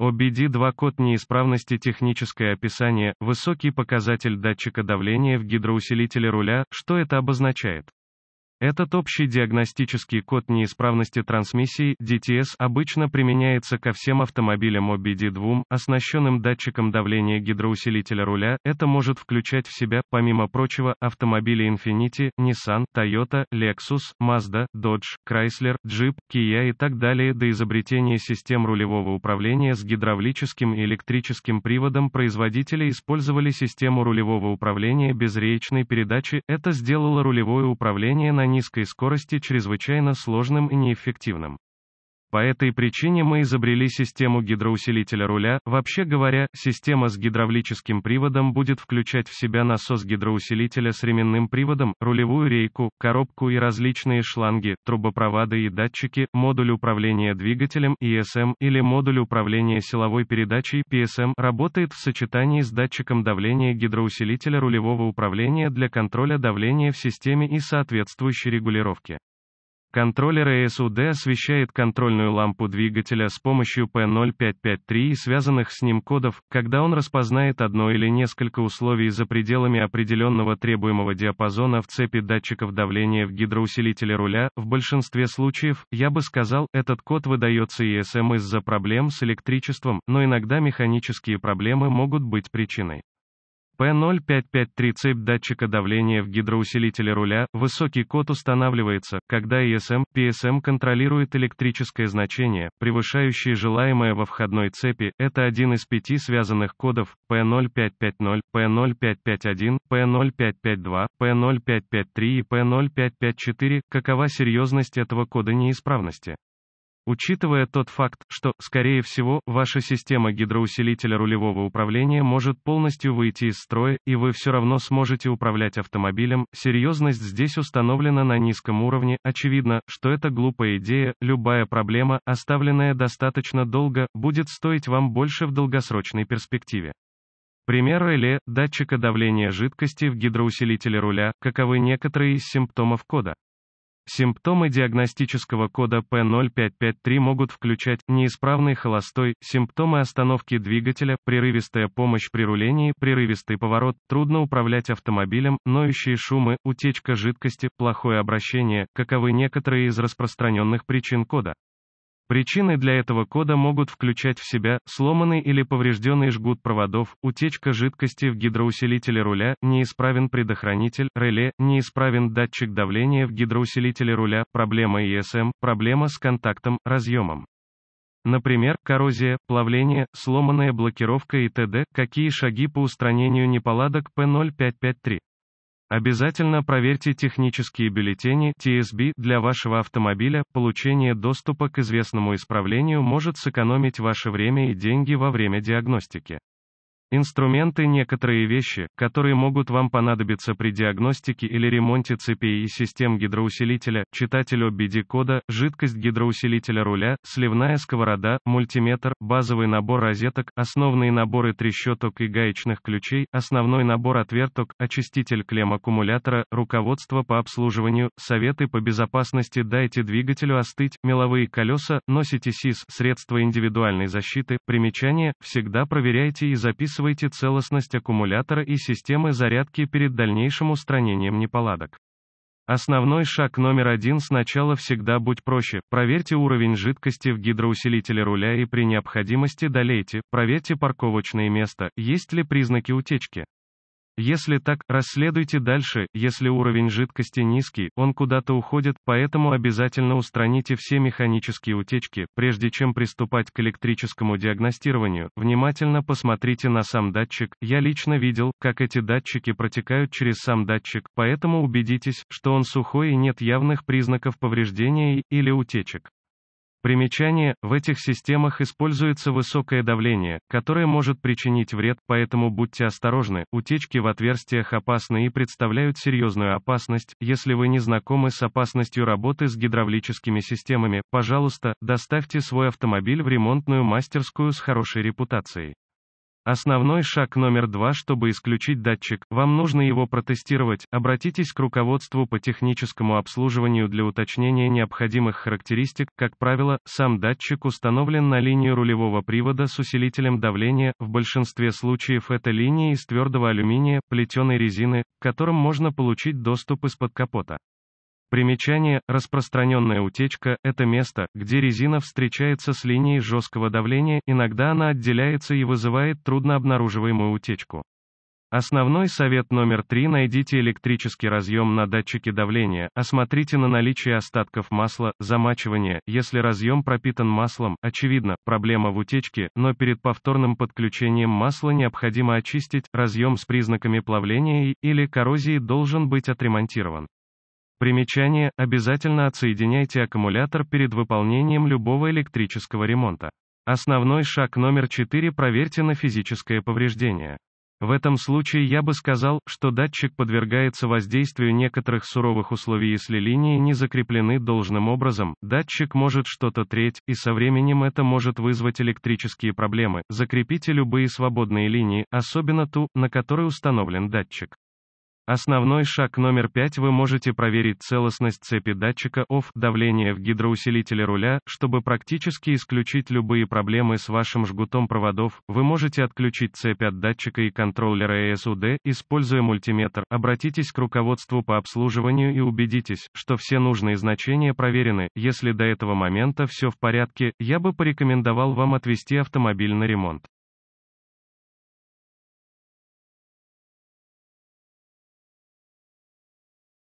OBD2 код неисправности техническое описание, высокий показатель датчика давления в гидроусилителе руля, что это обозначает? Этот общий диагностический код неисправности трансмиссии DTS обычно применяется ко всем автомобилям OBD2, оснащенным датчиком давления гидроусилителя руля. Это может включать в себя, помимо прочего, автомобили Infiniti, Nissan, Toyota, Lexus, Mazda, Dodge, Chrysler, Jeep, Kia и так далее до изобретения систем рулевого управления с гидравлическим и электрическим приводом производители использовали систему рулевого управления без речной передачи. Это сделало рулевое управление на низкой скорости чрезвычайно сложным и неэффективным. По этой причине мы изобрели систему гидроусилителя руля, вообще говоря, система с гидравлическим приводом будет включать в себя насос гидроусилителя с ременным приводом, рулевую рейку, коробку и различные шланги, трубопроводы и датчики, модуль управления двигателем ESM эм или модуль управления силовой передачей PSM эм. работает в сочетании с датчиком давления гидроусилителя рулевого управления для контроля давления в системе и соответствующей регулировки. Контроллер ASUD освещает контрольную лампу двигателя с помощью P0553 и связанных с ним кодов, когда он распознает одно или несколько условий за пределами определенного требуемого диапазона в цепи датчиков давления в гидроусилителе руля, в большинстве случаев, я бы сказал, этот код выдается ESM из-за проблем с электричеством, но иногда механические проблемы могут быть причиной. P0553 цепь датчика давления в гидроусилителе руля, высокий код устанавливается, когда ESM, PSM контролирует электрическое значение, превышающее желаемое во входной цепи, это один из пяти связанных кодов, P0550, P0551, P0552, P0553 и P0554, какова серьезность этого кода неисправности. Учитывая тот факт, что, скорее всего, ваша система гидроусилителя рулевого управления может полностью выйти из строя, и вы все равно сможете управлять автомобилем, серьезность здесь установлена на низком уровне, очевидно, что это глупая идея, любая проблема, оставленная достаточно долго, будет стоить вам больше в долгосрочной перспективе. Пример реле, датчика давления жидкости в гидроусилителе руля, каковы некоторые из симптомов кода. Симптомы диагностического кода P0553 могут включать неисправный холостой, симптомы остановки двигателя, прерывистая помощь при рулении, прерывистый поворот, трудно управлять автомобилем, ноющие шумы, утечка жидкости, плохое обращение, каковы некоторые из распространенных причин кода. Причины для этого кода могут включать в себя сломанный или поврежденный жгут проводов, утечка жидкости в гидроусилителе руля, неисправен предохранитель, реле, неисправен датчик давления в гидроусилителе руля, проблема ESM, проблема с контактом, разъемом. Например, коррозия, плавление, сломанная блокировка и т.д. Какие шаги по устранению неполадок P0553? Обязательно проверьте технические бюллетени TSB для вашего автомобиля. Получение доступа к известному исправлению может сэкономить ваше время и деньги во время диагностики. Инструменты – некоторые вещи, которые могут вам понадобиться при диагностике или ремонте цепей и систем гидроусилителя, читатель OBD-кода, жидкость гидроусилителя руля, сливная сковорода, мультиметр, базовый набор розеток, основные наборы трещоток и гаечных ключей, основной набор отверток, очиститель клемм аккумулятора, руководство по обслуживанию, советы по безопасности дайте двигателю остыть, меловые колеса, носите СИС, средства индивидуальной защиты, примечание, всегда проверяйте и записывайте описывайте целостность аккумулятора и системы зарядки перед дальнейшим устранением неполадок. Основной шаг номер один сначала всегда будь проще, проверьте уровень жидкости в гидроусилителе руля и при необходимости долейте, проверьте парковочное место, есть ли признаки утечки. Если так, расследуйте дальше, если уровень жидкости низкий, он куда-то уходит, поэтому обязательно устраните все механические утечки, прежде чем приступать к электрическому диагностированию, внимательно посмотрите на сам датчик, я лично видел, как эти датчики протекают через сам датчик, поэтому убедитесь, что он сухой и нет явных признаков повреждения или утечек. Примечание, в этих системах используется высокое давление, которое может причинить вред, поэтому будьте осторожны, утечки в отверстиях опасны и представляют серьезную опасность, если вы не знакомы с опасностью работы с гидравлическими системами, пожалуйста, доставьте свой автомобиль в ремонтную мастерскую с хорошей репутацией. Основной шаг номер два, чтобы исключить датчик, вам нужно его протестировать, обратитесь к руководству по техническому обслуживанию для уточнения необходимых характеристик, как правило, сам датчик установлен на линию рулевого привода с усилителем давления, в большинстве случаев это линия из твердого алюминия, плетеной резины, к которым можно получить доступ из-под капота. Примечание, распространенная утечка – это место, где резина встречается с линией жесткого давления, иногда она отделяется и вызывает труднообнаруживаемую утечку. Основной совет номер три – найдите электрический разъем на датчике давления, осмотрите на наличие остатков масла, замачивания. если разъем пропитан маслом, очевидно, проблема в утечке, но перед повторным подключением масла необходимо очистить, разъем с признаками плавления и, или коррозии должен быть отремонтирован. Примечание, обязательно отсоединяйте аккумулятор перед выполнением любого электрического ремонта. Основной шаг номер 4 проверьте на физическое повреждение. В этом случае я бы сказал, что датчик подвергается воздействию некоторых суровых условий, если линии не закреплены должным образом, датчик может что-то треть, и со временем это может вызвать электрические проблемы. Закрепите любые свободные линии, особенно ту, на которой установлен датчик. Основной шаг номер 5 вы можете проверить целостность цепи датчика ОФ давления в гидроусилителе руля, чтобы практически исключить любые проблемы с вашим жгутом проводов. Вы можете отключить цепь от датчика и контроллера ESUD, э используя мультиметр. Обратитесь к руководству по обслуживанию и убедитесь, что все нужные значения проверены. Если до этого момента все в порядке, я бы порекомендовал вам отвести автомобиль на ремонт.